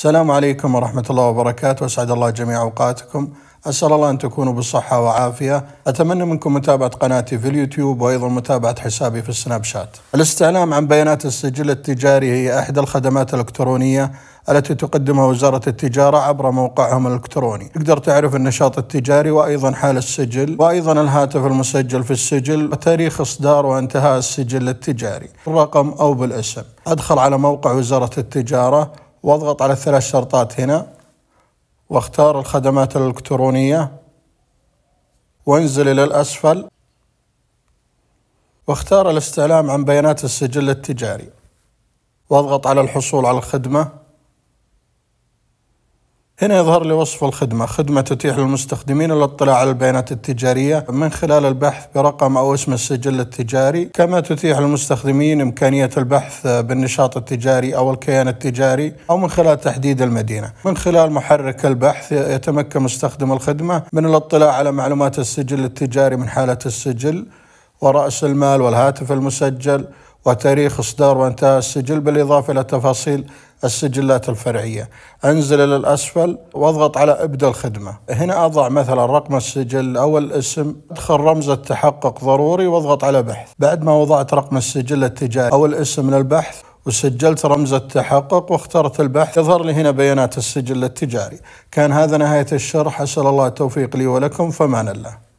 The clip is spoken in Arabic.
السلام عليكم ورحمة الله وبركاته أسعد الله جميع أوقاتكم أسأل الله أن تكونوا بالصحة وعافية أتمنى منكم متابعة قناتي في اليوتيوب وأيضا متابعة حسابي في السناب شات الاستعلام عن بيانات السجل التجاري هي إحدى الخدمات الإلكترونية التي تقدمها وزارة التجارة عبر موقعهم الإلكتروني تقدر تعرف النشاط التجاري وأيضا حال السجل وأيضا الهاتف المسجل في السجل وتاريخ إصدار وانتهاء السجل التجاري بالرقم أو بالاسم أدخل على موقع وزارة التجارة واضغط على الثلاث شرطات هنا واختار الخدمات الإلكترونية وانزل إلى الأسفل واختار الاستعلام عن بيانات السجل التجاري واضغط على الحصول على الخدمه هنا يظهر لي وصف الخدمة خدمة تتيح للمستخدمين الاطلاع على البيانات التجارية من خلال البحث برقم أو اسم السجل التجاري كما تتيح للمستخدمين إمكانية البحث بالنشاط التجاري أو الكيان التجاري أو من خلال تحديد المدينة من خلال محرك البحث يتمكن مستخدم الخدمة من الاطلاع على معلومات السجل التجاري من حالة السجل ورأس المال والهاتف المسجل وتاريخ إصدار وانتهاء السجل بالإضافة إلى تفاصيل السجلات الفرعية أنزل إلى الأسفل واضغط على إبدأ الخدمة هنا أضع مثلا رقم السجل أو الاسم أدخل رمز التحقق ضروري واضغط على بحث بعد ما وضعت رقم السجل التجاري أو الاسم للبحث وسجلت رمز التحقق واخترت البحث يظهر لي هنا بيانات السجل التجاري كان هذا نهاية الشرح أسأل الله التوفيق لي ولكم فمان الله